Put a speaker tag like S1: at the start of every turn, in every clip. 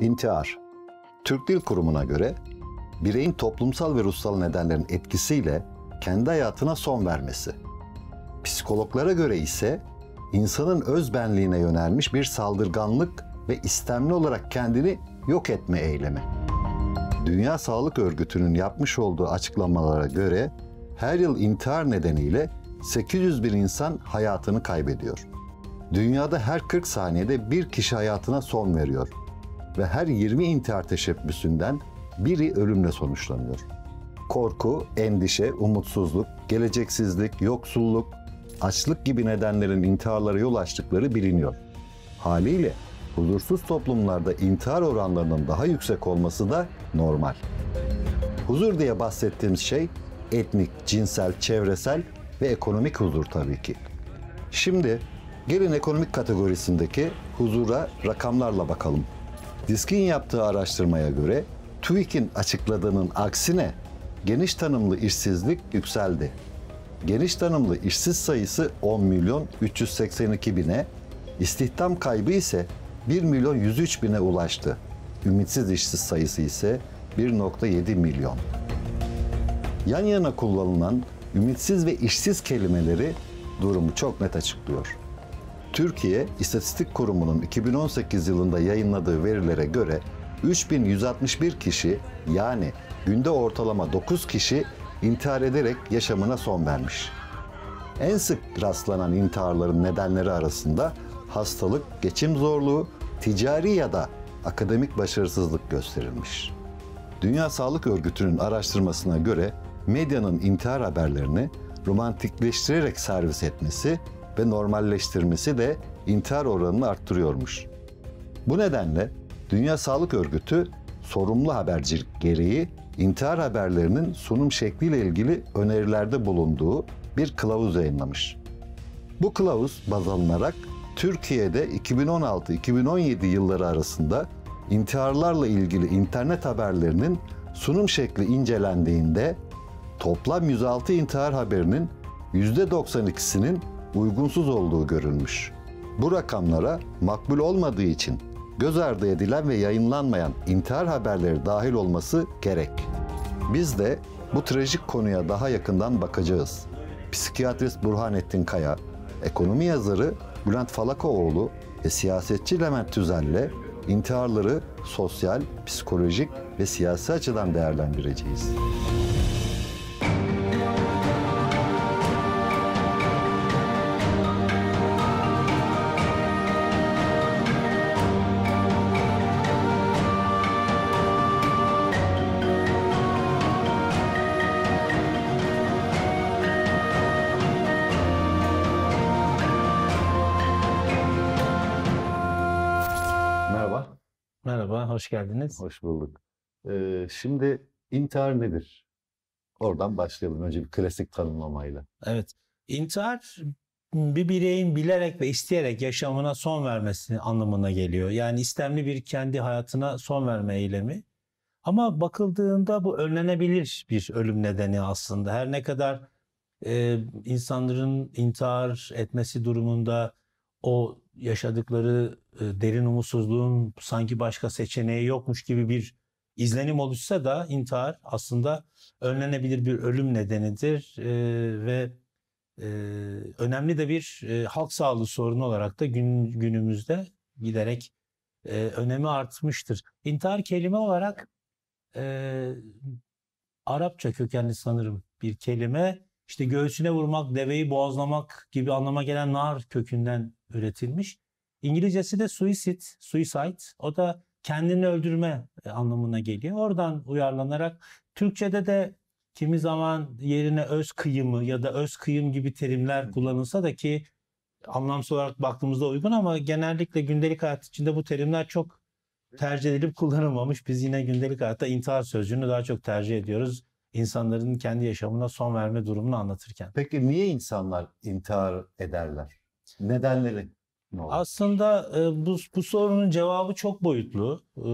S1: İntihar Türk Dil Kurumu'na göre bireyin toplumsal ve ruhsal nedenlerin etkisiyle kendi hayatına son vermesi. Psikologlara göre ise insanın öz benliğine yönelmiş bir saldırganlık ve istemli olarak kendini yok etme eylemi. Dünya Sağlık Örgütü'nün yapmış olduğu açıklamalara göre her yıl intihar nedeniyle 800 bin insan hayatını kaybediyor. Dünyada her 40 saniyede bir kişi hayatına son veriyor ve her 20 intihar teşebbüsünden biri ölümle sonuçlanıyor. Korku, endişe, umutsuzluk, geleceksizlik, yoksulluk, açlık gibi nedenlerin intiharlara yol açtıkları biliniyor. Haliyle huzursuz toplumlarda intihar oranlarının daha yüksek olması da normal. Huzur diye bahsettiğimiz şey etnik, cinsel, çevresel ve ekonomik huzur tabii ki. Şimdi gelin ekonomik kategorisindeki huzura rakamlarla bakalım. Disk'in yaptığı araştırmaya göre TÜİK'in açıkladığının aksine geniş tanımlı işsizlik yükseldi. Geniş tanımlı işsiz sayısı 10 milyon 382 bine, istihdam kaybı ise 1 milyon 103 bine ulaştı. Ümitsiz işsiz sayısı ise 1.7 milyon. Yan yana kullanılan ümitsiz ve işsiz kelimeleri durumu çok net açıklıyor. Türkiye İstatistik Kurumu'nun 2018 yılında yayınladığı verilere göre 3161 kişi yani günde ortalama 9 kişi intihar ederek yaşamına son vermiş. En sık rastlanan intiharların nedenleri arasında hastalık, geçim zorluğu, ticari ya da akademik başarısızlık gösterilmiş. Dünya Sağlık Örgütü'nün araştırmasına göre medyanın intihar haberlerini romantikleştirerek servis etmesi ve normalleştirmesi de intihar oranını arttırıyormuş. Bu nedenle Dünya Sağlık Örgütü sorumlu habercilik gereği intihar haberlerinin sunum şekliyle ilgili önerilerde bulunduğu bir kılavuz yayınlamış. Bu kılavuz baz alınarak Türkiye'de 2016-2017 yılları arasında intiharlarla ilgili internet haberlerinin sunum şekli incelendiğinde toplam 106 intihar haberinin %92'sinin uygunsuz olduğu görülmüş. Bu rakamlara makbul olmadığı için göz ardı edilen ve yayınlanmayan intihar haberleri dahil olması gerek. Biz de bu trajik konuya daha yakından bakacağız. Psikiyatrist Burhanettin Kaya, ekonomi yazarı Bülent Falakoğlu ve siyasetçi Levent Tüzel'le intiharları sosyal, psikolojik ve siyasi açıdan değerlendireceğiz.
S2: hoş geldiniz. Hoş bulduk.
S1: Ee, şimdi intihar nedir? Oradan başlayalım önce bir klasik tanımlamayla.
S2: Evet. İntihar bir bireyin bilerek ve isteyerek yaşamına son vermesi anlamına geliyor. Yani istemli bir kendi hayatına son verme eylemi. Ama bakıldığında bu önlenebilir bir ölüm nedeni aslında. Her ne kadar e, insanların intihar etmesi durumunda o yaşadıkları e, derin umutsuzluğun sanki başka seçeneği yokmuş gibi bir izlenim oluşsa da intihar aslında önlenebilir bir ölüm nedenidir e, ve e, önemli de bir halk sağlığı sorunu olarak da gün, günümüzde giderek önemi artmıştır. İntihar kelime olarak Arapça kökenli sanırım bir kelime işte göğsüne vurmak, deveyi boğazlamak gibi anlama gelen nar kökünden üretilmiş. İngilizcesi de suicide, suicide. O da kendini öldürme e, anlamına geliyor. Oradan uyarlanarak Türkçe'de de kimi zaman yerine öz kıyımı ya da öz kıyım gibi terimler kullanılsa da ki anlamsız olarak baktığımızda uygun ama genellikle gündelik hayat içinde bu terimler çok tercih edilip kullanılmamış. Biz yine gündelik hayatta intihar sözcüğünü daha çok tercih ediyoruz insanların kendi yaşamına son verme durumunu anlatırken. Peki niye insanlar intihar ederler? Nedenleri ne olur? Aslında e, bu, bu sorunun cevabı çok boyutlu. E,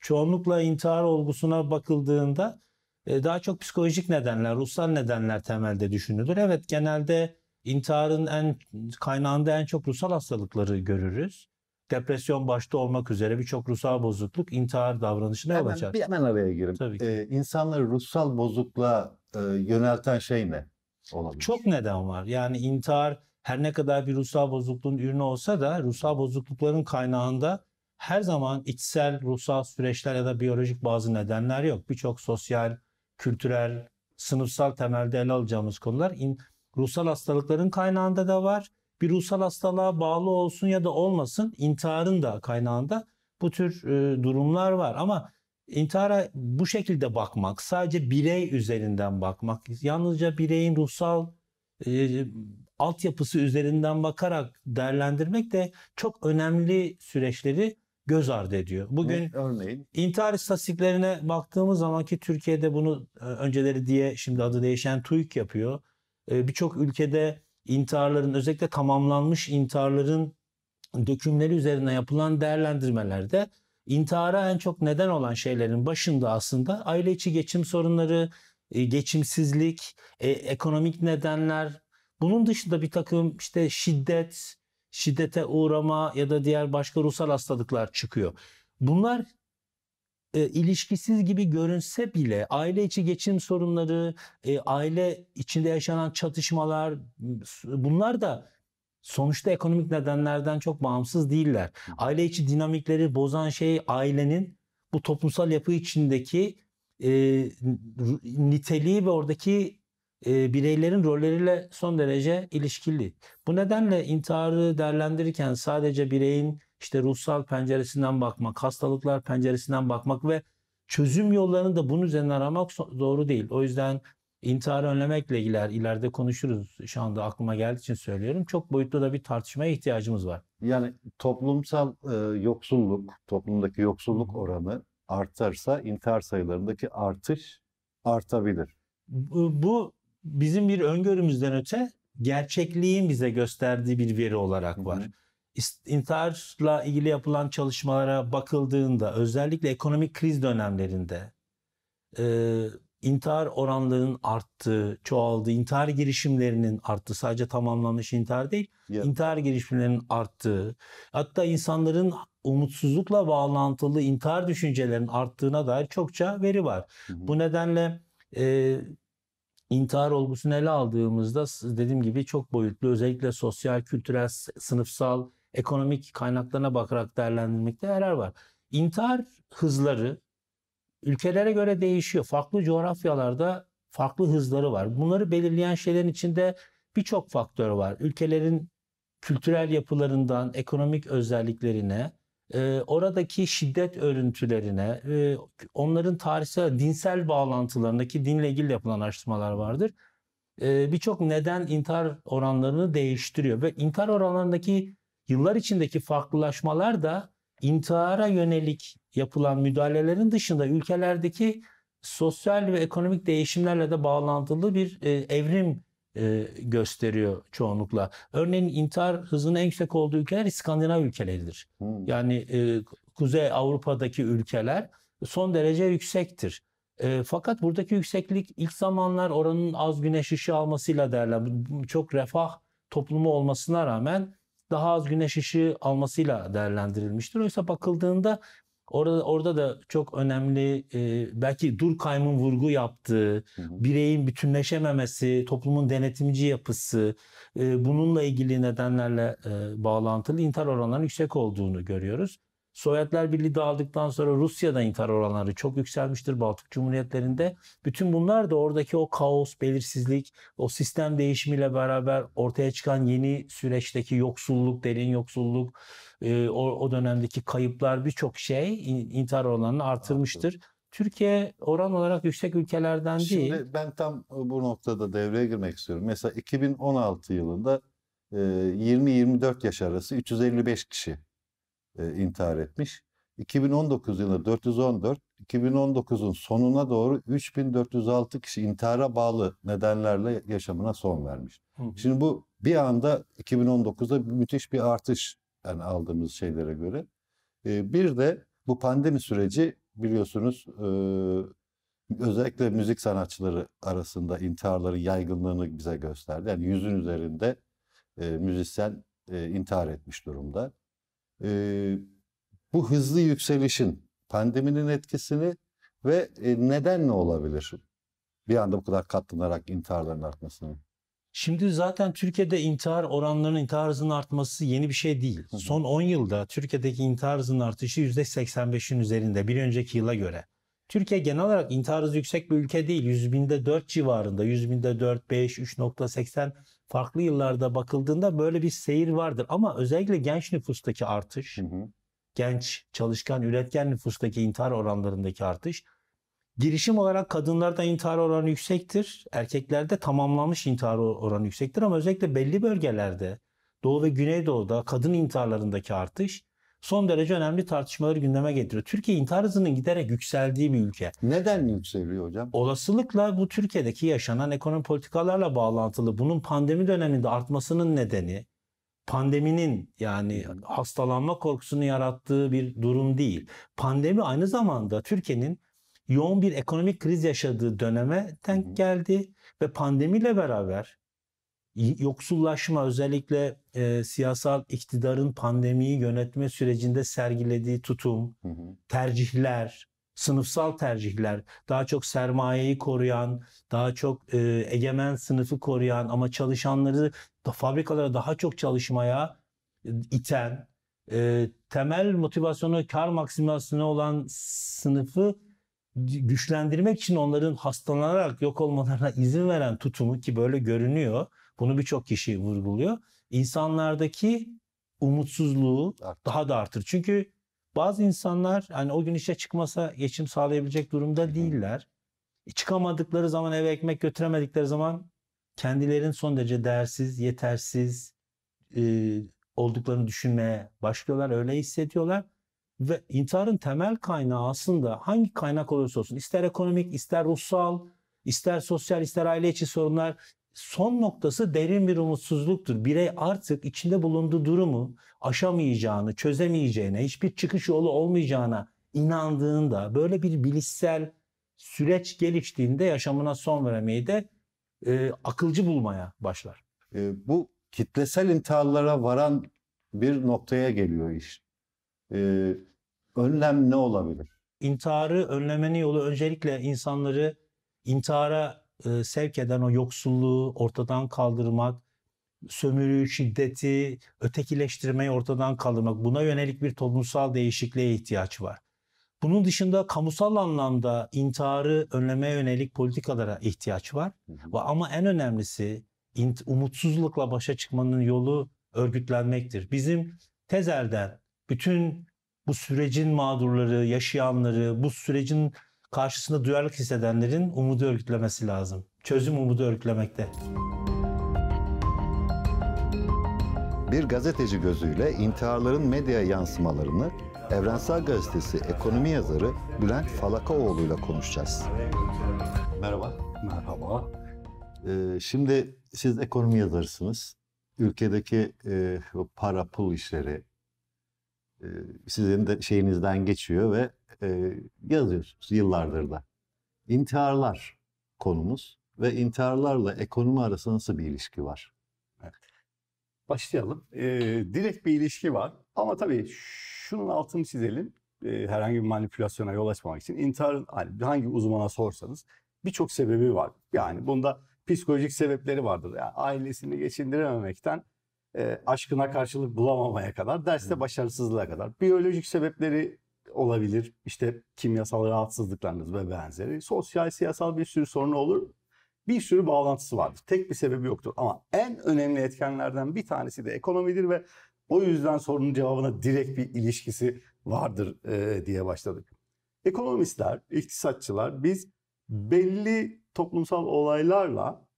S2: çoğunlukla intihar olgusuna bakıldığında e, daha çok psikolojik nedenler, ruhsal nedenler temelde düşünülür. Evet genelde intiharın en kaynağında en çok ruhsal hastalıkları görürüz depresyon başta olmak üzere birçok ruhsal bozukluk intihar davranışına yol açar. Bir hemen araya gireyim. Tabii ki. Ee, insanları ruhsal bozukluğa e, yönelten şey ne? Olabilir. Çok neden var. Yani intihar her ne kadar bir ruhsal bozukluğun ürünü olsa da ruhsal bozuklukların kaynağında her zaman içsel ruhsal süreçler ya da biyolojik bazı nedenler yok. Birçok sosyal, kültürel, sınıfsal temelde ele alacağımız konular in, ruhsal hastalıkların kaynağında da var bir ruhsal hastalığa bağlı olsun ya da olmasın intiharın da kaynağında bu tür e, durumlar var ama intihara bu şekilde bakmak, sadece birey üzerinden bakmak, yalnızca bireyin ruhsal e, altyapısı üzerinden bakarak değerlendirmek de çok önemli süreçleri göz ardı ediyor. Bugün örneğin intihar istatistiklerine baktığımız zaman ki Türkiye'de bunu e, önceleri diye şimdi adı değişen TÜİK yapıyor. E, birçok ülkede intiharların özellikle tamamlanmış intiharların dökümleri üzerine yapılan değerlendirmelerde intihara en çok neden olan şeylerin başında aslında aile içi geçim sorunları, e, geçimsizlik, e, ekonomik nedenler, bunun dışında bir takım işte şiddet, şiddete uğrama ya da diğer başka ruhsal hastalıklar çıkıyor. Bunlar e, ilişkisiz gibi görünse bile aile içi geçim sorunları, e, aile içinde yaşanan çatışmalar bunlar da sonuçta ekonomik nedenlerden çok bağımsız değiller. Aile içi dinamikleri bozan şey ailenin bu toplumsal yapı içindeki e, niteliği ve oradaki e, bireylerin rolleriyle son derece ilişkili. Bu nedenle intiharı değerlendirirken sadece bireyin işte ruhsal penceresinden bakmak, hastalıklar penceresinden bakmak ve çözüm yollarını da bunun üzerine aramak doğru değil. O yüzden intihar önlemekle ilgiler. ileride konuşuruz. Şu anda aklıma geldiği için söylüyorum. Çok boyutlu da bir tartışmaya ihtiyacımız var.
S1: Yani toplumsal e, yoksulluk, toplumdaki yoksulluk oranı artarsa intihar sayılarındaki artış artabilir.
S2: Bu, bu bizim bir öngörümüzden öte gerçekliğin bize gösterdiği bir veri olarak var. Hı hı intiharla ilgili yapılan çalışmalara bakıldığında özellikle ekonomik kriz dönemlerinde e, intihar oranlarının arttığı, çoğaldığı, intihar girişimlerinin arttığı, sadece tamamlanmış intihar değil, yeah. intihar girişimlerinin arttığı, hatta insanların umutsuzlukla bağlantılı intihar düşüncelerinin arttığına dair çokça veri var. Hı hı. Bu nedenle e, intihar olgusunu ele aldığımızda dediğim gibi çok boyutlu özellikle sosyal, kültürel, sınıfsal ekonomik kaynaklarına bakarak değerlendirmekte yarar var. İntihar hızları ülkelere göre değişiyor. Farklı coğrafyalarda farklı hızları var. Bunları belirleyen şeylerin içinde birçok faktör var. Ülkelerin kültürel yapılarından ekonomik özelliklerine, e, oradaki şiddet örüntülerine, e, onların tarihsel, dinsel bağlantılarındaki dinle ilgili yapılan araştırmalar vardır. E, Birçok neden intihar oranlarını değiştiriyor ve intihar oranlarındaki yıllar içindeki farklılaşmalar da intihara yönelik yapılan müdahalelerin dışında ülkelerdeki sosyal ve ekonomik değişimlerle de bağlantılı bir e, evrim e, gösteriyor çoğunlukla. Örneğin intihar hızının en yüksek olduğu ülkeler İskandinav ülkeleridir. Hmm. Yani e, Kuzey Avrupa'daki ülkeler son derece yüksektir. E, fakat buradaki yükseklik ilk zamanlar oranın az güneş ışığı almasıyla derler. Çok refah toplumu olmasına rağmen daha az güneş ışığı almasıyla değerlendirilmiştir. Oysa bakıldığında Orada orada da çok önemli e, belki Durkheim'ın vurgu yaptığı bireyin bütünleşememesi, toplumun denetimci yapısı e, bununla ilgili nedenlerle e, bağlantılı intihar oranlarının yüksek olduğunu görüyoruz. Sovyetler Birliği dağıldıktan sonra Rusya'da intihar oranları çok yükselmiştir Baltık Cumhuriyetlerinde. Bütün bunlar da oradaki o kaos, belirsizlik, o sistem değişimiyle beraber ortaya çıkan yeni süreçteki yoksulluk, derin yoksulluk, e, o dönemdeki kayıplar birçok şey intihar oranını artırmıştır. Türkiye oran olarak yüksek ülkelerden Şimdi değil. Şimdi
S1: ben tam e, bu noktada devreye girmek istiyorum. Mesela 2016 yılında 20-24 e, yaş arası 355 kişi e, intihar etmiş. 2019 yılında 414, 2019'un sonuna doğru 3406 kişi intihara bağlı nedenlerle yaşamına son vermiş. Hı Şimdi bu bir anda 2019'da müthiş bir artış yani aldığımız şeylere göre. E, bir de bu pandemi süreci biliyorsunuz e, özellikle müzik sanatçıları arasında intiharların yaygınlığını bize gösterdi. Yani yüzün üzerinde müzisyen intihar etmiş durumda e, bu hızlı yükselişin pandeminin etkisini ve e, neden ne olabilir? Bir anda bu kadar katlanarak intiharların artmasının.
S2: Şimdi zaten Türkiye'de intihar oranlarının, intihar hızının artması yeni bir şey değil. Son 10 yılda Türkiye'deki intihar hızının artışı %85'in üzerinde bir önceki yıla göre. Türkiye genel olarak intihar hızı yüksek bir ülke değil. 100 binde 4 civarında, 100 binde 4, 5, 3.80 farklı yıllarda bakıldığında böyle bir seyir vardır. Ama özellikle genç nüfustaki artış, hı hı. genç, çalışkan, üretken nüfustaki intihar oranlarındaki artış. Girişim olarak kadınlarda intihar oranı yüksektir. Erkeklerde tamamlanmış intihar oranı yüksektir ama özellikle belli bölgelerde Doğu ve Güneydoğu'da kadın intiharlarındaki artış son derece önemli tartışmaları gündeme getiriyor. Türkiye intihar hızının giderek yükseldiği bir ülke. Neden yükseliyor hocam? Olasılıkla bu Türkiye'deki yaşanan ekonomi politikalarla bağlantılı. Bunun pandemi döneminde artmasının nedeni pandeminin yani hastalanma korkusunu yarattığı bir durum değil. Pandemi aynı zamanda Türkiye'nin yoğun bir ekonomik kriz yaşadığı döneme denk geldi ve pandemiyle beraber yoksullaşma özellikle e, siyasal iktidarın pandemiyi yönetme sürecinde sergilediği tutum, hı hı. tercihler, sınıfsal tercihler, daha çok sermayeyi koruyan, daha çok e, egemen sınıfı koruyan ama çalışanları da fabrikalara daha çok çalışmaya e, iten, e, temel motivasyonu kar maksimizasyonu olan sınıfı güçlendirmek için onların hastalanarak yok olmalarına izin veren tutumu ki böyle görünüyor bunu birçok kişi vurguluyor. İnsanlardaki umutsuzluğu Artık. daha da artır. Çünkü bazı insanlar hani o gün işe çıkmasa geçim sağlayabilecek durumda değiller. E, çıkamadıkları zaman eve ekmek götüremedikleri zaman kendilerin son derece değersiz, yetersiz e, olduklarını düşünmeye başlıyorlar. Öyle hissediyorlar. Ve intiharın temel kaynağı aslında hangi kaynak olursa olsun ister ekonomik, ister ruhsal, ister sosyal, ister aile içi sorunlar, son noktası derin bir umutsuzluktur. Birey artık içinde bulunduğu durumu aşamayacağını, çözemeyeceğine, hiçbir çıkış yolu olmayacağına inandığında böyle bir bilişsel süreç geliştiğinde yaşamına son vermeyi de e, akılcı bulmaya başlar.
S1: E, bu kitlesel intiharlara varan bir noktaya geliyor iş. E, önlem ne olabilir?
S2: İntiharı önlemenin yolu öncelikle insanları intihara e, sevk eden o yoksulluğu ortadan kaldırmak, sömürüyü, şiddeti, ötekileştirmeyi ortadan kaldırmak, buna yönelik bir toplumsal değişikliğe ihtiyaç var. Bunun dışında kamusal anlamda intiharı önlemeye yönelik politikalara ihtiyaç var. Ve ama en önemlisi umutsuzlukla başa çıkmanın yolu örgütlenmektir. Bizim tezelden bütün bu sürecin mağdurları, yaşayanları, bu sürecin karşısında duyarlılık hissedenlerin umudu örgütlemesi lazım. Çözüm umudu örgütlemekte.
S1: Bir gazeteci gözüyle intiharların medya yansımalarını Evrensel Gazetesi ekonomi yazarı Bülent Falakaoğlu ile konuşacağız. Merhaba. Merhaba. Ee, şimdi siz ekonomi yazarısınız. Ülkedeki e, para pul işleri, sizin de şeyinizden geçiyor ve e, yazıyorsunuz yıllardır da. İntiharlar konumuz ve intiharlarla ekonomi arasında nasıl bir ilişki
S3: var? Başlayalım. Ee, direkt bir ilişki var ama tabii şunun altını çizelim. Ee, herhangi bir manipülasyona yol açmamak için intiharın hani hangi uzmana sorsanız birçok sebebi var. Yani bunda psikolojik sebepleri vardır. Yani ailesini geçindirememekten e, aşkına karşılık bulamamaya kadar, derste başarısızlığa kadar. Biyolojik sebepleri olabilir. İşte kimyasal rahatsızlıklarınız ve benzeri. Sosyal, siyasal bir sürü sorunu olur. Bir sürü bağlantısı vardır. Tek bir sebebi yoktur. Ama en önemli etkenlerden bir tanesi de ekonomidir ve o yüzden sorunun cevabına direkt bir ilişkisi vardır e, diye başladık. Ekonomistler, iktisatçılar biz belli toplumsal olaylarla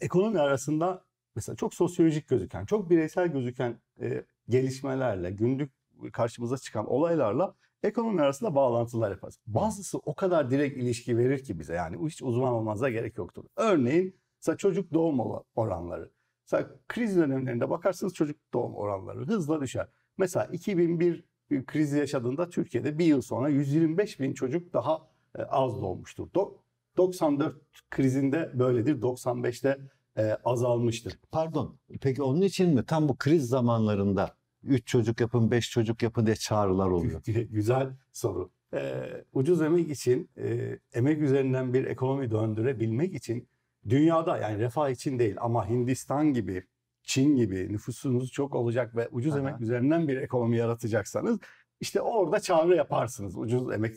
S3: ekonomi arasında mesela çok sosyolojik gözüken, çok bireysel gözüken e, gelişmelerle, günlük karşımıza çıkan olaylarla ekonomi arasında bağlantılar yaparız. Bazısı o kadar direkt ilişki verir ki bize yani hiç uzman olmanıza gerek yoktur. Örneğin mesela çocuk doğum oranları. Mesela kriz dönemlerinde bakarsınız çocuk doğum oranları hızla düşer. Mesela 2001 krizi yaşadığında Türkiye'de bir yıl sonra 125 bin çocuk daha e, az doğmuştur. 94 krizinde böyledir. 95'te e, azalmıştır. Pardon.
S1: Peki onun için mi tam bu kriz zamanlarında üç çocuk yapın, beş çocuk yapın diye çağrılar oluyor?
S3: Güzel soru. E, ucuz emek için, e, emek üzerinden bir ekonomi döndürebilmek için dünyada yani refah için değil ama Hindistan gibi, Çin gibi nüfusunuz çok olacak ve ucuz Aha. emek üzerinden bir ekonomi yaratacaksanız işte orada çağrı yaparsınız ucuz emek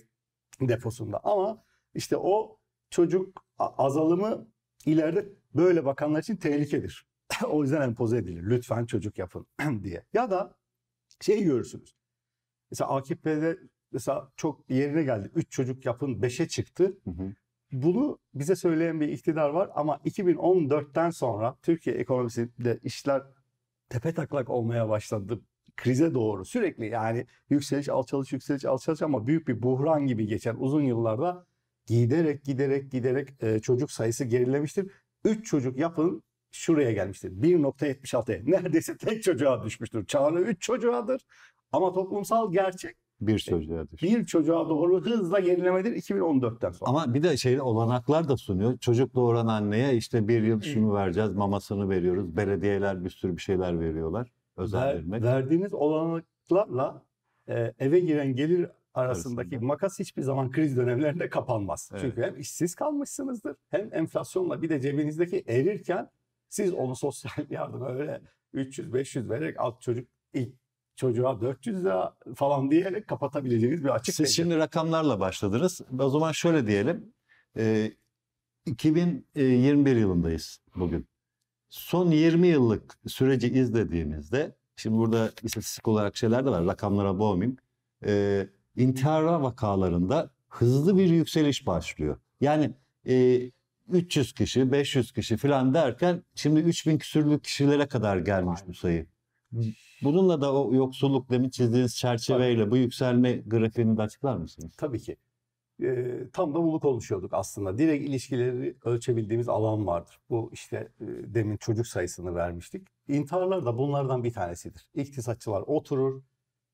S3: deposunda. Ama işte o çocuk azalımı ileride böyle bakanlar için tehlikedir. o yüzden empoze hani edilir. Lütfen çocuk yapın diye. Ya da şey görürsünüz. Mesela AKP'de mesela çok yerine geldi. Üç çocuk yapın beşe çıktı. Hı hı. Bunu bize söyleyen bir iktidar var ama 2014'ten sonra Türkiye ekonomisinde işler tepe taklak olmaya başladı. Krize doğru sürekli yani yükseliş alçalış yükseliş alçalış ama büyük bir buhran gibi geçen uzun yıllarda giderek giderek giderek e, çocuk sayısı gerilemiştir. 3 çocuk yapın şuraya gelmiştir. 1.76'ya neredeyse tek çocuğa düşmüştür. Çağrı 3 çocuğadır ama toplumsal gerçek bir çocuğa düştü. Bir çocuğa doğru hızla gerilemedir 2014'ten sonra.
S1: Ama bir de şey olanaklar da sunuyor. Çocuk doğuran anneye işte bir yıl şunu vereceğiz, mamasını
S3: veriyoruz. Belediyeler bir sürü bir şeyler veriyorlar. Özel Ver, vermek. Verdiğiniz olanaklarla e, eve giren gelir arasındaki Arasında. makas hiçbir zaman kriz dönemlerinde kapanmaz. Evet. Çünkü hem işsiz kalmışsınızdır hem enflasyonla bir de cebinizdeki erirken siz onu sosyal yardım öyle 300-500 vererek alt çocuk ilk çocuğa 400 lira falan diyerek kapatabileceğiniz bir
S1: açık. Siz şimdi rakamlarla başladınız. O zaman şöyle diyelim. Ee, e, 2021 yılındayız bugün. Son 20 yıllık süreci izlediğimizde şimdi burada istatistik olarak şeyler de var. Rakamlara boğmayayım. E, intihar vakalarında hızlı bir yükseliş başlıyor. Yani e, 300 kişi, 500 kişi falan derken şimdi 3000 küsürlük kişilere kadar gelmiş bu sayı. Bununla da o yoksulluk demin çizdiğiniz çerçeveyle Tabii. bu yükselme grafiğini de açıklar mısınız?
S3: Tabii ki. E, tam da bunu konuşuyorduk aslında. Direkt ilişkileri ölçebildiğimiz alan vardır. Bu işte e, demin çocuk sayısını vermiştik. İntiharlar da bunlardan bir tanesidir. İktisatçılar oturur,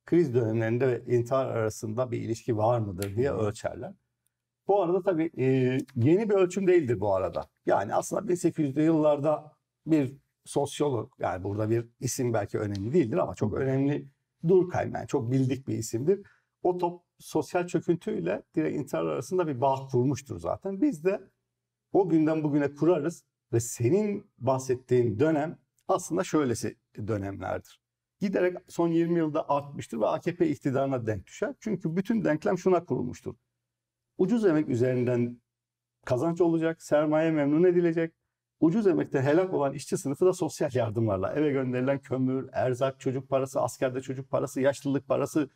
S3: kriz dönemlerinde ve intihar arasında bir ilişki var mıdır diye hmm. ölçerler. Bu arada tabii yeni bir ölçüm değildir bu arada. Yani aslında 1800'lü yıllarda bir sosyolog yani burada bir isim belki önemli değildir ama çok önemli Durkheim yani çok bildik bir isimdir. O top sosyal çöküntüyle direkt intihar arasında bir bağ kurmuştur zaten. Biz de o günden bugüne kurarız ve senin bahsettiğin dönem aslında şöylesi dönemlerdir giderek son 20 yılda artmıştır ve AKP iktidarına denk düşer. Çünkü bütün denklem şuna kurulmuştur. Ucuz emek üzerinden kazanç olacak, sermaye memnun edilecek. Ucuz emekte helak olan işçi sınıfı da sosyal yardımlarla eve gönderilen kömür, erzak, çocuk parası, askerde çocuk parası, yaşlılık parası,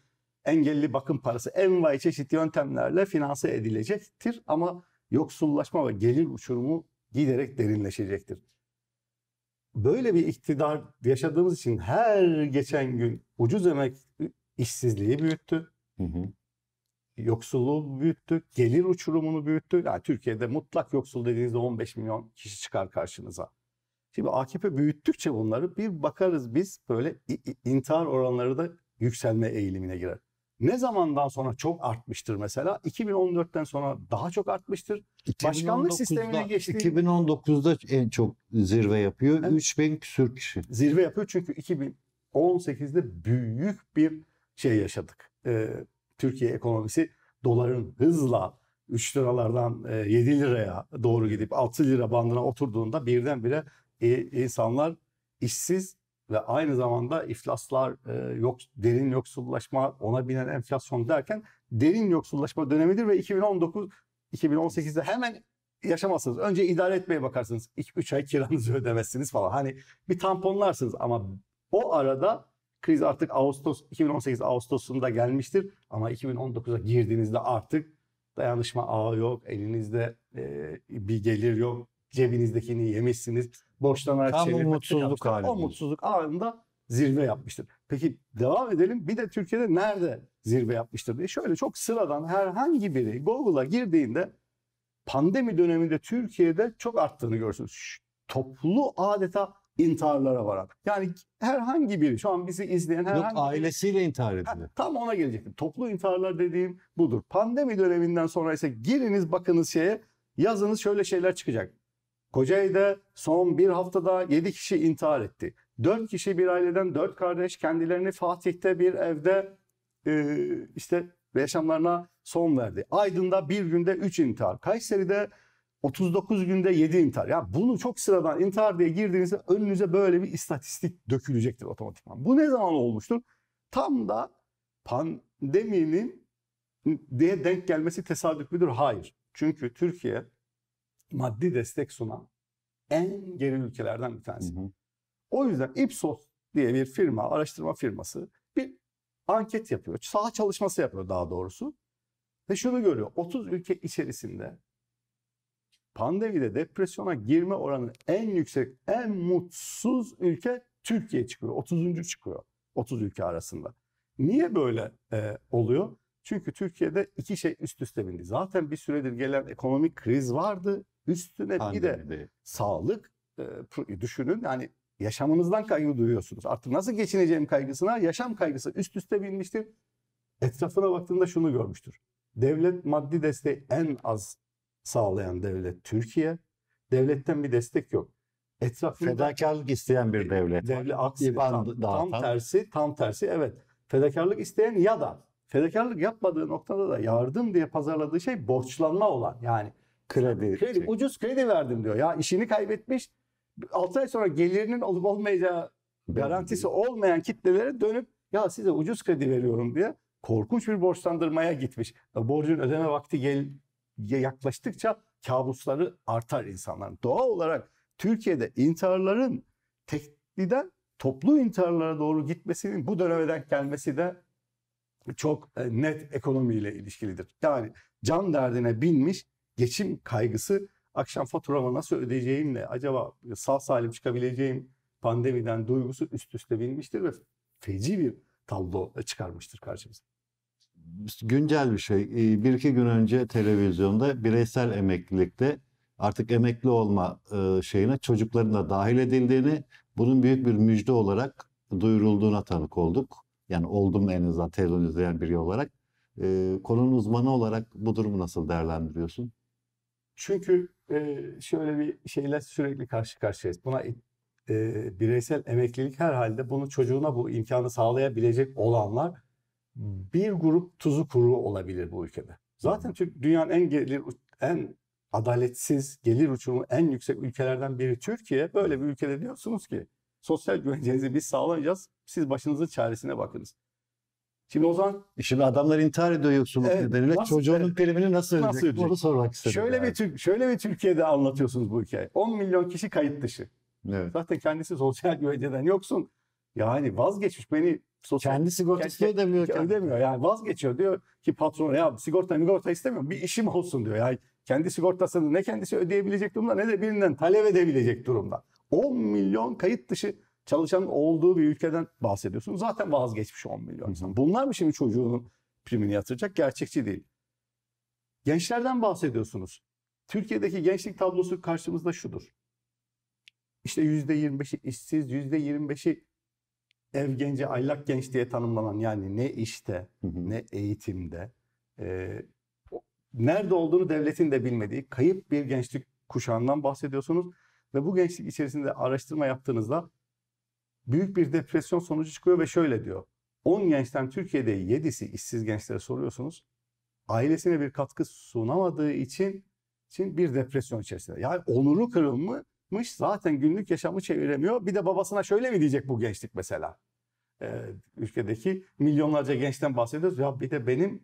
S3: engelli bakım parası envai çeşit yöntemlerle finanse edilecektir ama yoksullaşma ve gelir uçurumu giderek derinleşecektir böyle bir iktidar yaşadığımız için her geçen gün ucuz emek işsizliği büyüttü. Hı hı. Yoksulluğu büyüttü, gelir uçurumunu büyüttü. Yani Türkiye'de mutlak yoksul dediğinizde 15 milyon kişi çıkar karşınıza. Şimdi AKP büyüttükçe bunları bir bakarız biz böyle intihar oranları da yükselme eğilimine girer. Ne zamandan sonra çok artmıştır mesela? 2014'ten sonra daha çok artmıştır. Başkanlık sistemine geçti.
S1: 2019'da en çok zirve yapıyor.
S3: Evet. 3000 küsür kişi. Zirve yapıyor çünkü 2018'de büyük bir şey yaşadık. Ee, Türkiye ekonomisi doların hızla 3 liralardan 7 e, liraya doğru gidip 6 lira bandına oturduğunda birdenbire e, insanlar işsiz ve aynı zamanda iflaslar, e, yok, derin yoksullaşma, ona binen enflasyon derken derin yoksullaşma dönemidir ve 2019 2018'de hemen yaşamazsınız. Önce idare etmeye bakarsınız. 3 ay kiranızı ödemezsiniz falan. Hani bir tamponlarsınız ama o arada kriz artık Ağustos 2018 Ağustos'unda gelmiştir ama 2019'a girdiğinizde artık dayanışma ağı yok, elinizde e, bir gelir yok, cebinizdekini yemişsiniz borçlanarak Tam çevirmek. mutsuzluk hali. O mutsuzluk anında zirve yapmıştır. Peki devam edelim. Bir de Türkiye'de nerede zirve yapmıştır diye. Şöyle çok sıradan herhangi biri Google'a girdiğinde pandemi döneminde Türkiye'de çok arttığını görürsünüz. Şş, toplu adeta intiharlara varan. Yani herhangi biri şu an bizi izleyen herhangi Yok, ailesiyle intihar ediyor. Tam ona gelecektim. Toplu intiharlar dediğim budur. Pandemi döneminden sonra ise giriniz bakınız şeye yazınız şöyle şeyler çıkacak. Kocaeli'de son bir haftada 7 kişi intihar etti. 4 kişi bir aileden 4 kardeş kendilerini Fatih'te bir evde e, işte yaşamlarına son verdi. Aydın'da bir günde 3 intihar. Kayseri'de 39 günde 7 intihar. Ya bunu çok sıradan intihar diye girdiğinizde önünüze böyle bir istatistik dökülecektir otomatikman. Bu ne zaman olmuştur? Tam da pandeminin diye denk gelmesi tesadüf müdür? Hayır. Çünkü Türkiye maddi destek sunan en geri ülkelerden bir tanesi. Hı hı. O yüzden Ipsos diye bir firma, araştırma firması bir anket yapıyor. Saha çalışması yapıyor daha doğrusu. Ve şunu görüyor. 30 ülke içerisinde pandemide depresyona girme oranı en yüksek, en mutsuz ülke Türkiye çıkıyor. 30. çıkıyor 30 ülke arasında. Niye böyle e, oluyor? Çünkü Türkiye'de iki şey üst üste bindi. Zaten bir süredir gelen ekonomik kriz vardı. Üstüne Pandemide. bir de sağlık e, düşünün yani yaşamınızdan kaygı duyuyorsunuz. Artık nasıl geçineceğim kaygısına yaşam kaygısı üst üste binmiştir. Etrafına baktığında şunu görmüştür. Devlet maddi desteği en az sağlayan devlet Türkiye. Devletten bir destek yok. Etrafında fedakarlık isteyen bir devlet. Devlet aksi tam, tam tersi, tam tersi evet. Fedakarlık isteyen ya da fedakarlık yapmadığı noktada da yardım diye pazarladığı şey borçlanma olan yani Kredi. Kredi çek. Şey. ucuz kredi verdim diyor. Ya işini kaybetmiş. 6 ay sonra gelirinin olup olmayacağı garantisi olmayan kitlelere dönüp ya size ucuz kredi veriyorum diye korkunç bir borçlandırmaya gitmiş. Borcun ödeme vakti gel yaklaştıkça kabusları artar insanların. Doğal olarak Türkiye'de intiharların tekliden toplu intiharlara doğru gitmesinin bu döneme denk gelmesi de çok e, net ekonomiyle ilişkilidir. Yani can derdine binmiş geçim kaygısı akşam faturama nasıl ödeyeceğimle acaba sağ salim çıkabileceğim pandemiden duygusu üst üste binmiştir ve feci bir tablo çıkarmıştır karşımıza.
S1: Güncel bir şey. Ee, bir iki gün önce televizyonda bireysel emeklilikte artık emekli olma e, şeyine çocukların da dahil edildiğini, bunun büyük bir müjde olarak duyurulduğuna tanık olduk. Yani oldum en azından televizyon izleyen biri olarak. Ee, konunun uzmanı olarak bu durumu nasıl değerlendiriyorsun?
S3: Çünkü e, şöyle bir şeyle sürekli karşı karşıyayız. Buna e, e bireysel emeklilik herhalde bunu çocuğuna bu imkanı sağlayabilecek olanlar bir grup tuzu kuru olabilir bu ülkede. Zaten Türk dünyanın en gelir en adaletsiz gelir uçurumu en yüksek ülkelerden biri Türkiye. Böyle bir ülkede diyorsunuz ki sosyal güvencenizi biz sağlayacağız. Siz başınızın çaresine bakınız. Şimdi o zaman... E şimdi adamlar intihar ediyor yoksulluk evet, nedeniyle. Nasıl, Çocuğunun primini nasıl ödeyecek? Nasıl ödeyecek? Onu sormak istedim. Şöyle, yani. bir, şöyle bir Türkiye'de anlatıyorsunuz bu hikayeyi. 10 milyon kişi kayıt dışı. Evet. Zaten kendisi sosyal güvenceden yoksun. Yani vazgeçmiş beni sosyal... Kendi sigortasını kendi, ödemiyor. Kendi. Ödemiyor yani vazgeçiyor diyor ki patron ya sigorta sigorta istemiyorum bir işim olsun diyor. Yani kendi sigortasını ne kendisi ödeyebilecek durumda ne de birinden talep edebilecek durumda. 10 milyon kayıt dışı çalışan olduğu bir ülkeden bahsediyorsun. Zaten vazgeçmiş 10 milyon insan. Bunlar mı şimdi çocuğunun primini yatıracak? Gerçekçi değil. Gençlerden bahsediyorsunuz. Türkiye'deki gençlik tablosu karşımızda şudur. İşte %25'i işsiz, %25'i ev genci, aylak genç diye tanımlanan yani ne işte, ne eğitimde, e, nerede olduğunu devletin de bilmediği kayıp bir gençlik kuşağından bahsediyorsunuz. Ve bu gençlik içerisinde araştırma yaptığınızda büyük bir depresyon sonucu çıkıyor ve şöyle diyor. 10 gençten Türkiye'de 7'si işsiz gençlere soruyorsunuz. Ailesine bir katkı sunamadığı için için bir depresyon içerisinde. Yani onuru kırılmış zaten günlük yaşamı çeviremiyor. Bir de babasına şöyle mi diyecek bu gençlik mesela? Ee, ülkedeki milyonlarca gençten bahsediyoruz. Ya bir de benim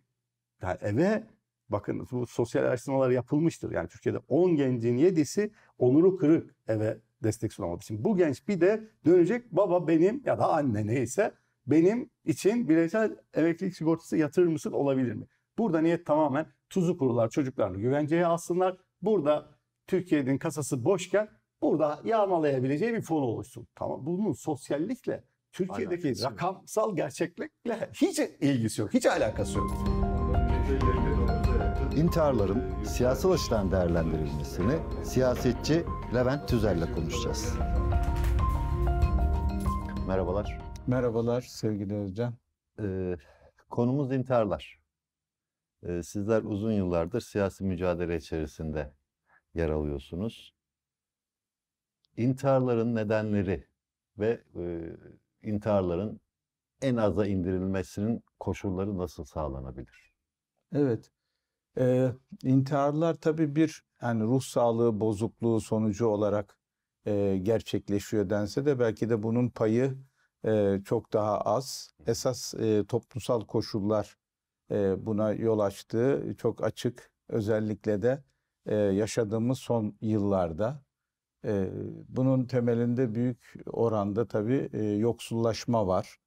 S3: yani eve bakın bu sosyal araştırmalar yapılmıştır. Yani Türkiye'de 10 gencin 7'si onuru kırık eve destek sunamadığı için. Bu genç bir de dönecek baba benim ya da anne neyse benim için bireysel emeklilik sigortası yatırır mısın olabilir mi? Burada niyet tamamen tuzu kurular çocuklarını güvenceye alsınlar. Burada Türkiye'nin kasası boşken burada yağmalayabileceği bir fon oluşsun. Tamam bunun sosyallikle Türkiye'deki Aynen. rakamsal gerçeklikle hiç ilgisi yok, hiç alakası yok
S1: intiharların siyasal açıdan değerlendirilmesini siyasetçi Levent Tüzel'le konuşacağız. Merhabalar. Merhabalar sevgili Özcan. Ee, konumuz intiharlar. Ee, sizler uzun yıllardır siyasi mücadele içerisinde yer alıyorsunuz. İntiharların nedenleri ve e, intiharların en aza indirilmesinin koşulları nasıl sağlanabilir?
S4: Evet. Ee, intiharlar tabii bir yani ruh sağlığı bozukluğu sonucu olarak e, gerçekleşiyor dense de belki de bunun payı e, çok daha az. Esas e, toplumsal koşullar e, buna yol açtığı çok açık. Özellikle de e, yaşadığımız son yıllarda. E, bunun temelinde büyük oranda tabii e, yoksullaşma var.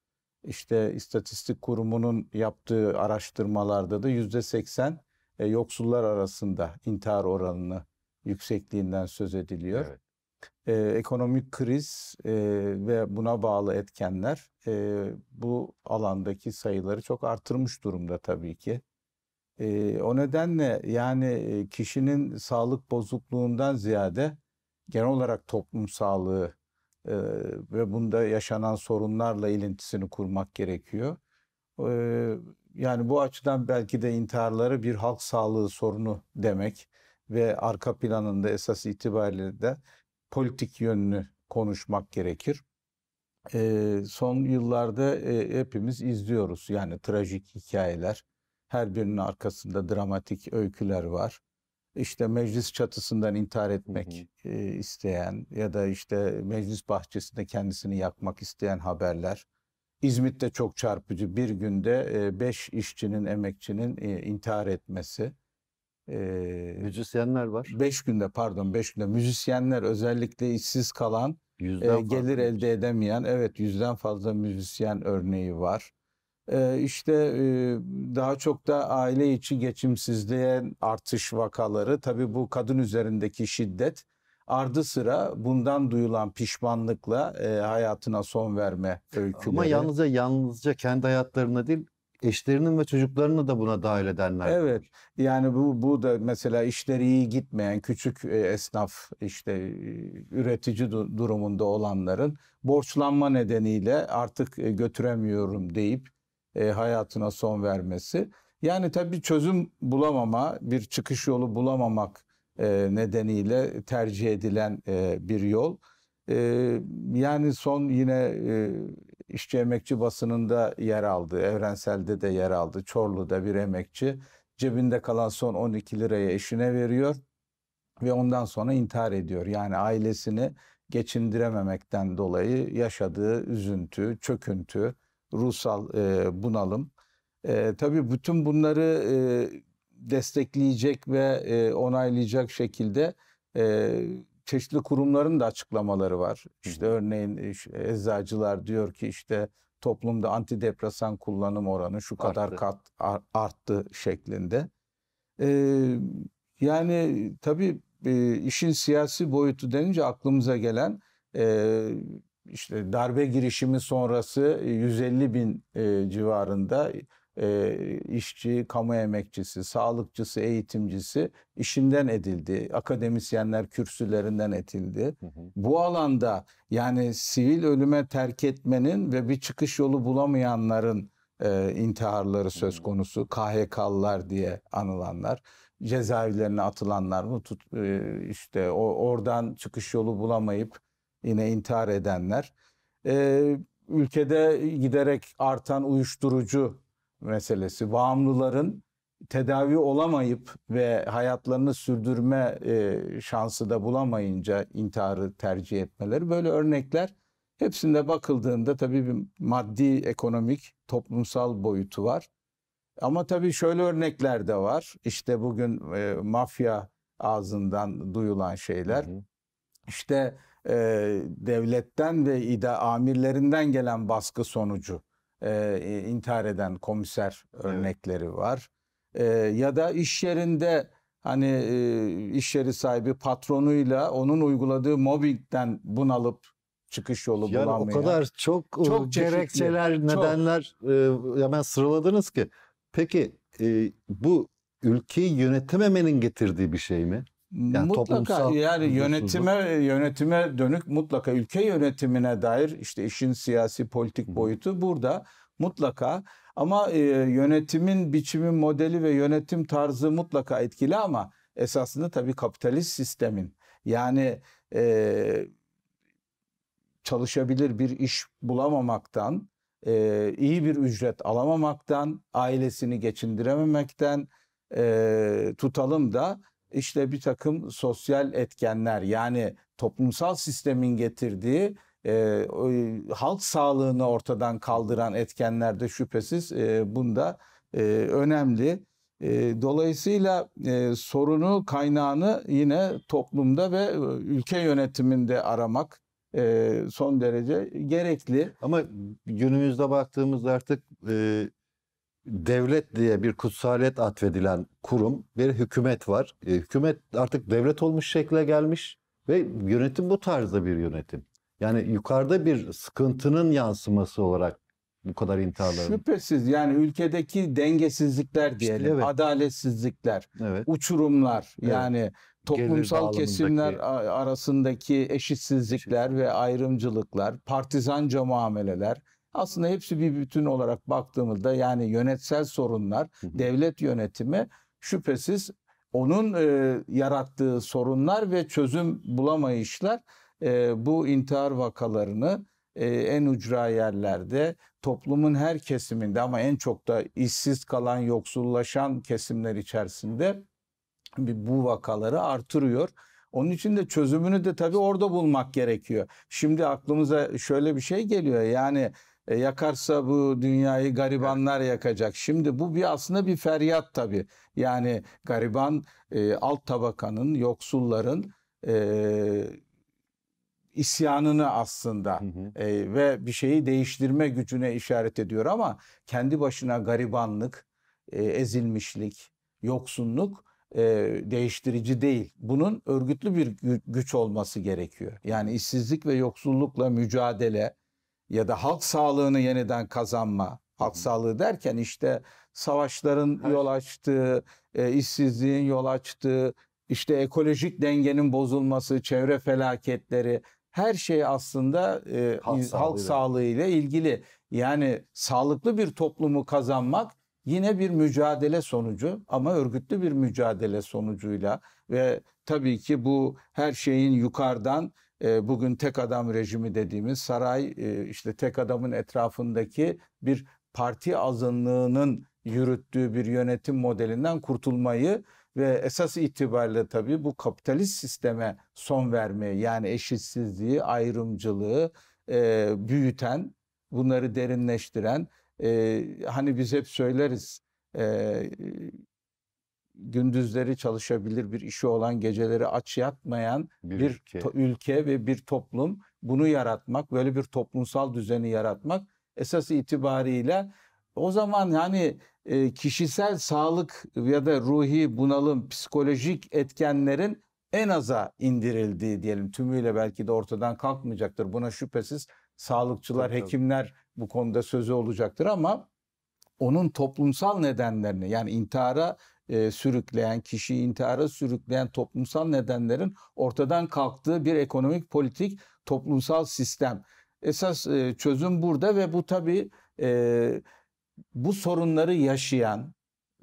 S4: İşte istatistik kurumunun yaptığı araştırmalarda da yüzde seksen e, yoksullar arasında intihar oranını yüksekliğinden söz ediliyor. Evet. E, ekonomik kriz e, ve buna bağlı etkenler e, bu alandaki sayıları çok artırmış durumda tabii ki. E, o nedenle yani e, kişinin sağlık bozukluğundan ziyade genel olarak toplum sağlığı e, ve bunda yaşanan sorunlarla ilintisini kurmak gerekiyor. E, yani bu açıdan belki de intiharları bir halk sağlığı sorunu demek ve arka planında esas itibariyle de politik yönünü konuşmak gerekir. E, son yıllarda e, hepimiz izliyoruz yani trajik hikayeler. Her birinin arkasında dramatik öyküler var. İşte meclis çatısından intihar etmek hı hı. E, isteyen ya da işte meclis bahçesinde kendisini yakmak isteyen haberler İzmit'te çok çarpıcı bir günde 5 e, işçinin, emekçinin e, intihar etmesi. E, müzisyenler var. 5 günde pardon 5 günde müzisyenler özellikle işsiz kalan, yüzden gelir elde müzisyen. edemeyen evet yüzden fazla müzisyen örneği var. İşte daha çok da aile içi geçimsizliğe artış vakaları. Tabii bu kadın üzerindeki şiddet ardı sıra bundan duyulan pişmanlıkla e, hayatına son verme öyküleri. Ama yalnızca yalnızca kendi hayatlarına değil eşlerinin ve çocuklarını da buna dahil edenler. Evet. Yani bu bu da mesela işleri iyi gitmeyen küçük e, esnaf işte e, üretici durumunda olanların borçlanma nedeniyle artık e, götüremiyorum deyip hayatına son vermesi. Yani tabii çözüm bulamama, bir çıkış yolu bulamamak e, nedeniyle tercih edilen e, bir yol. E, yani son yine işçi emekçi basınında yer aldı, Evrensel'de de yer aldı. Çorlu'da bir emekçi cebinde kalan son 12 lirayı eşine veriyor ve ondan sonra intihar ediyor. Yani ailesini geçindirememekten dolayı yaşadığı üzüntü, çöküntü, ruhsal bunalım. E, tabii bütün bunları destekleyecek ve e, onaylayacak şekilde e, çeşitli kurumların da açıklamaları var. İşte Hı. örneğin e, eczacılar diyor ki işte toplumda antidepresan kullanım oranı şu kadar arttı. kat arttı şeklinde. Ee, yani tabii e, işin siyasi boyutu denince aklımıza gelen e, işte darbe girişimi sonrası 150 bin e, civarında e, işçi, kamu emekçisi, sağlıkçısı, eğitimcisi işinden edildi. Akademisyenler kürsülerinden etildi. Hı hı. Bu alanda yani sivil ölüme terk etmenin ve bir çıkış yolu bulamayanların e, intiharları söz konusu. KHK'lılar diye anılanlar cezaevlerine atılanlar mı tut, e, işte o oradan çıkış yolu bulamayıp yine intihar edenler. Ee, ülkede giderek artan uyuşturucu meselesi, bağımlıların tedavi olamayıp ve hayatlarını sürdürme e, şansı da bulamayınca intiharı tercih etmeleri böyle örnekler hepsinde bakıldığında tabii bir maddi, ekonomik, toplumsal boyutu var. Ama tabii şöyle örnekler de var. İşte bugün e, mafya ağzından duyulan şeyler. Hı hı. İşte e, devletten ve ida amirlerinden gelen baskı sonucu e, intihar eden komiser örnekleri evet. var. E, ya da iş yerinde hani e, iş yeri sahibi patronuyla onun uyguladığı mobbingden bunalıp çıkış yolu yani bulamayan. O kadar çok, e, çok gerekçeler, çeşitli, nedenler çok.
S1: E, hemen sıraladınız ki. Peki e, bu ülkeyi yönetememenin getirdiği bir şey mi? Yani mutlaka yani yönetime
S4: yönetime dönük mutlaka ülke yönetimine dair işte işin siyasi politik boyutu burada mutlaka ama e, yönetimin biçimi modeli ve yönetim tarzı mutlaka etkili ama esasında tabii kapitalist sistemin yani e, çalışabilir bir iş bulamamaktan e, iyi bir ücret alamamaktan ailesini geçindirememekten e, tutalım da işte bir takım sosyal etkenler yani toplumsal sistemin getirdiği e, e, halk sağlığını ortadan kaldıran etkenler de şüphesiz e, bunda e, önemli. E, dolayısıyla e, sorunu kaynağını yine toplumda ve e, ülke yönetiminde aramak e, son derece gerekli. Ama günümüzde baktığımızda artık e,
S1: devlet diye bir kutsaliyet atfedilen kurum bir hükümet var. E, hükümet artık devlet olmuş şekle gelmiş ve yönetim bu tarzda bir yönetim. Yani yukarıda bir sıkıntının yansıması olarak bu kadar intiharlar.
S4: Şüphesiz yani ülkedeki dengesizlikler diyelim, işte evet. adaletsizlikler, evet. uçurumlar evet. yani toplumsal kesimler arasındaki eşitsizlikler Eşit. ve ayrımcılıklar, partizanca muameleler, aslında hepsi bir bütün olarak baktığımızda yani yönetsel sorunlar, devlet yönetimi şüphesiz onun e, yarattığı sorunlar ve çözüm bulamayışlar e, bu intihar vakalarını e, en ucra yerlerde toplumun her kesiminde ama en çok da işsiz kalan, yoksullaşan kesimler içerisinde bu vakaları artırıyor. Onun için de çözümünü de tabii orada bulmak gerekiyor. Şimdi aklımıza şöyle bir şey geliyor. Yani e, yakarsa bu dünyayı garibanlar yakacak. Şimdi bu bir aslında bir feryat tabii. Yani gariban e, alt tabakanın, yoksulların e, isyanını aslında hı hı. E, ve bir şeyi değiştirme gücüne işaret ediyor ama kendi başına garibanlık, e, ezilmişlik, yoksunluk e, değiştirici değil. Bunun örgütlü bir güç olması gerekiyor. Yani işsizlik ve yoksullukla mücadele ya da halk sağlığını yeniden kazanma. Halk sağlığı derken işte savaşların Her yol açtığı, e, işsizliğin yol açtığı, işte ekolojik dengenin bozulması, çevre felaketleri her şey aslında e, halk, sağlığı halk sağlığı ile ilgili. Yani sağlıklı bir toplumu kazanmak yine bir mücadele sonucu ama örgütlü bir mücadele sonucuyla ve tabii ki bu her şeyin yukarıdan e, bugün tek adam rejimi dediğimiz saray e, işte tek adamın etrafındaki bir parti azınlığının yürüttüğü bir yönetim modelinden kurtulmayı ve esas itibariyle tabii bu kapitalist sisteme son vermeyi yani eşitsizliği, ayrımcılığı e, büyüten, bunları derinleştiren, hani biz hep söyleriz gündüzleri çalışabilir bir işi olan, geceleri aç yatmayan bir, bir ülke. ülke ve bir toplum bunu yaratmak, böyle bir toplumsal düzeni yaratmak esas itibariyle o zaman yani e, kişisel sağlık ya da ruhi bunalım, psikolojik etkenlerin en aza indirildiği diyelim tümüyle belki de ortadan kalkmayacaktır. Buna şüphesiz sağlıkçılar, tabii, hekimler tabii. bu konuda sözü olacaktır ama onun toplumsal nedenlerini yani intihara e, sürükleyen, kişiyi intihara sürükleyen toplumsal nedenlerin ortadan kalktığı bir ekonomik, politik, toplumsal sistem. Esas e, çözüm burada ve bu tabii e, bu sorunları yaşayan,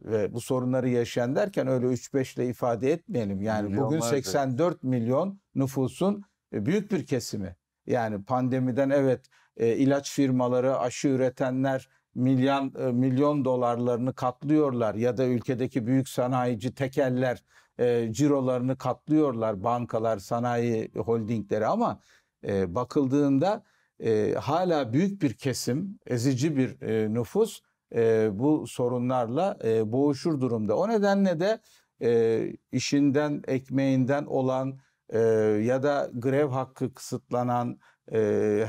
S4: ve bu sorunları yaşayan derken öyle 3-5 ile ifade etmeyelim. Yani Milyonlarca. bugün 84 milyon nüfusun e, büyük bir kesimi. Yani pandemiden evet ilaç firmaları, aşı üretenler, milyon e, milyon dolarlarını katlıyorlar ya da ülkedeki büyük sanayici tekeller e, cirolarını katlıyorlar bankalar, sanayi holdingleri ama e, bakıldığında e, hala büyük bir kesim, ezici bir e, nüfus e, bu sorunlarla e, boğuşur durumda. O nedenle de e, işinden, ekmeğinden olan e, ya da grev hakkı kısıtlanan e,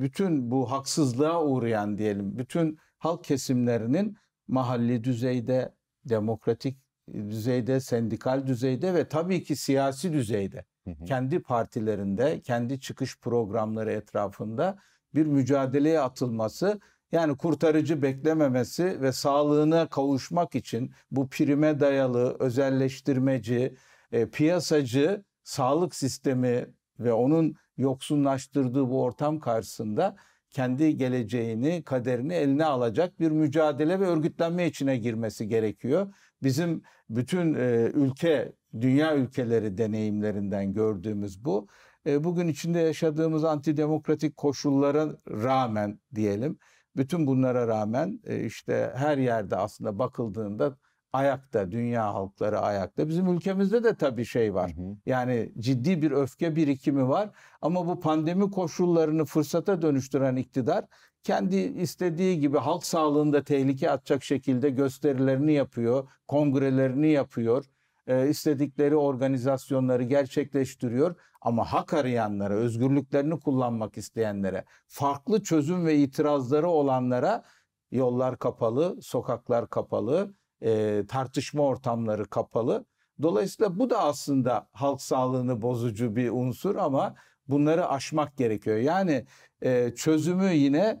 S4: bütün bu haksızlığa uğrayan diyelim bütün halk kesimlerinin mahalli düzeyde, demokratik düzeyde, sendikal düzeyde ve tabii ki siyasi düzeyde hı hı. kendi partilerinde, kendi çıkış programları etrafında bir mücadeleye atılması yani kurtarıcı beklememesi ve sağlığına kavuşmak için bu prime dayalı, özelleştirmeci, e, piyasacı sağlık sistemi ve onun yoksunlaştırdığı bu ortam karşısında kendi geleceğini, kaderini eline alacak bir mücadele ve örgütlenme içine girmesi gerekiyor. Bizim bütün e, ülke, dünya ülkeleri deneyimlerinden gördüğümüz bu. E, bugün içinde yaşadığımız antidemokratik koşullara rağmen diyelim, bütün bunlara rağmen e, işte her yerde aslında bakıldığında ayakta, dünya halkları ayakta. Bizim ülkemizde de tabii şey var. Yani ciddi bir öfke birikimi var ama bu pandemi koşullarını fırsata dönüştüren iktidar kendi istediği gibi halk sağlığında tehlike atacak şekilde gösterilerini yapıyor, kongrelerini yapıyor. E, istedikleri organizasyonları gerçekleştiriyor ama hak arayanlara, özgürlüklerini kullanmak isteyenlere, farklı çözüm ve itirazları olanlara yollar kapalı, sokaklar kapalı, e, tartışma ortamları kapalı. Dolayısıyla bu da aslında halk sağlığını bozucu bir unsur ama bunları aşmak gerekiyor. Yani e, çözümü yine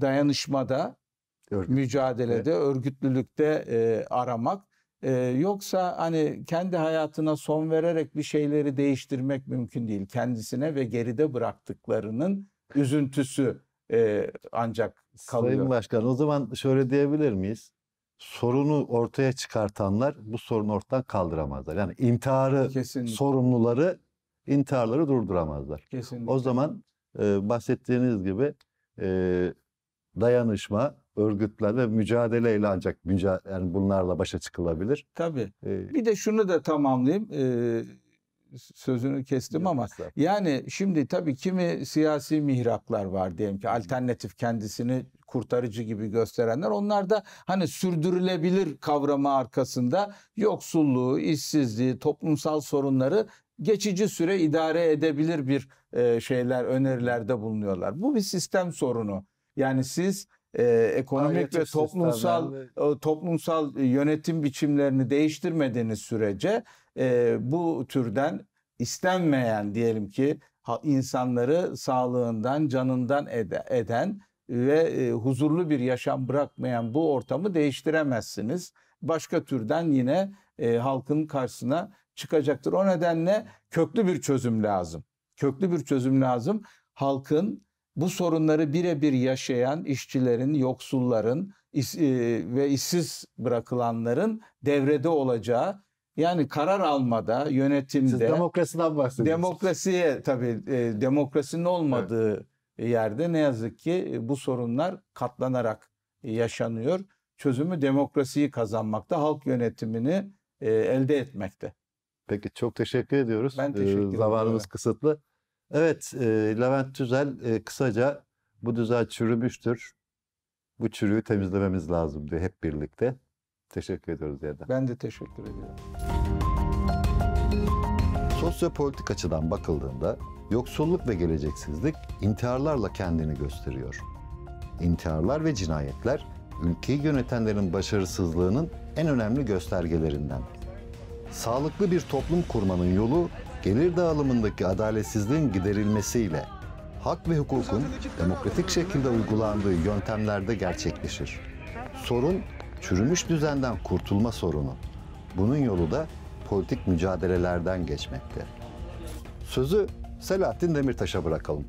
S4: dayanışmada, Örgüt. mücadelede, evet. örgütlülükte e, aramak. E, yoksa hani kendi hayatına son vererek bir şeyleri değiştirmek mümkün değil. Kendisine ve geride bıraktıklarının üzüntüsü e, ancak kalıyor. Sayın
S1: Başkan o zaman şöyle diyebilir miyiz? sorunu ortaya çıkartanlar bu sorunu ortadan kaldıramazlar. Yani intiharı Kesinlikle. sorumluları intiharları durduramazlar. Kesinlikle. O zaman e, bahsettiğiniz gibi e, dayanışma, örgütlenme, mücadeleyle
S4: ancak müca yani bunlarla başa çıkılabilir. Tabii. Ee, bir de şunu da tamamlayayım. Ee, sözünü kestim Yok, ama mesela. yani şimdi tabii kimi siyasi mihraklar var diyelim ki alternatif kendisini kurtarıcı gibi gösterenler. Onlar da hani sürdürülebilir kavramı arkasında yoksulluğu, işsizliği, toplumsal sorunları geçici süre idare edebilir bir e, şeyler önerilerde bulunuyorlar. Bu bir sistem sorunu. Yani siz e, ekonomik Ayrıca ve toplumsal sistemlerle. E, toplumsal yönetim biçimlerini değiştirmediğiniz sürece e, bu türden istenmeyen diyelim ki insanları sağlığından, canından eden ve huzurlu bir yaşam bırakmayan bu ortamı değiştiremezsiniz. Başka türden yine halkın karşısına çıkacaktır. O nedenle köklü bir çözüm lazım. Köklü bir çözüm lazım. Halkın bu sorunları birebir yaşayan işçilerin, yoksulların ve işsiz bırakılanların devrede olacağı yani karar almada, yönetimde... Siz demokrasiden bahsediyorsunuz. Demokrasiye tabii, e, demokrasinin olmadığı evet. yerde ne yazık ki e, bu sorunlar katlanarak yaşanıyor. Çözümü demokrasiyi kazanmakta, halk yönetimini e, elde etmekte. Peki çok teşekkür ediyoruz. Ben teşekkür ee, ederim. Zamanımız evet. kısıtlı. Evet, e, Levent Tüzel
S1: e, kısaca bu düzen çürümüştür. Bu çürüğü temizlememiz lazım diye hep birlikte. Teşekkür ediyoruz ya da.
S4: Ben de teşekkür ediyorum.
S1: Sosyopolitik açıdan bakıldığında yoksulluk ve geleceksizlik intiharlarla kendini gösteriyor. İntiharlar ve cinayetler ülkeyi yönetenlerin başarısızlığının en önemli göstergelerinden. Sağlıklı bir toplum kurmanın yolu gelir dağılımındaki adaletsizliğin giderilmesiyle hak ve hukukun demokratik şekilde uygulandığı yöntemlerde gerçekleşir. Sorun çürümüş düzenden kurtulma sorunu. Bunun yolu da politik mücadelelerden geçmekte. Sözü Selahattin Demirtaş'a bırakalım.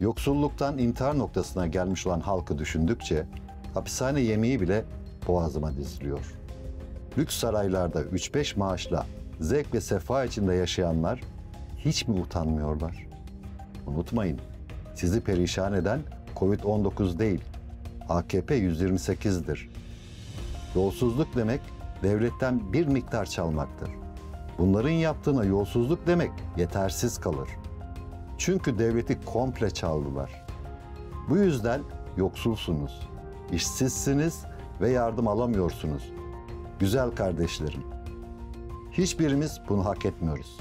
S1: Yoksulluktan intihar noktasına gelmiş olan halkı düşündükçe hapishane yemeği bile boğazıma diziliyor. Lüks saraylarda 3-5 maaşla zevk ve sefa içinde yaşayanlar hiç mi utanmıyorlar? Unutmayın, sizi perişan eden Covid-19 değil, AKP 128'dir. Yolsuzluk demek devletten bir miktar çalmaktır. Bunların yaptığına yolsuzluk demek yetersiz kalır. Çünkü devleti komple çaldılar. Bu yüzden yoksulsunuz, işsizsiniz ve yardım alamıyorsunuz. Güzel kardeşlerim, hiçbirimiz bunu hak etmiyoruz.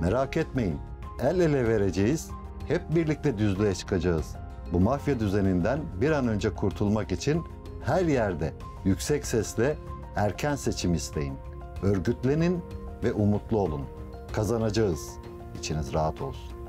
S1: Merak etmeyin, el ele vereceğiz, hep birlikte düzlüğe çıkacağız. Bu mafya düzeninden bir an önce kurtulmak için her yerde yüksek sesle erken seçim isteyin. Örgütlenin ve umutlu olun. Kazanacağız. İçiniz rahat olsun.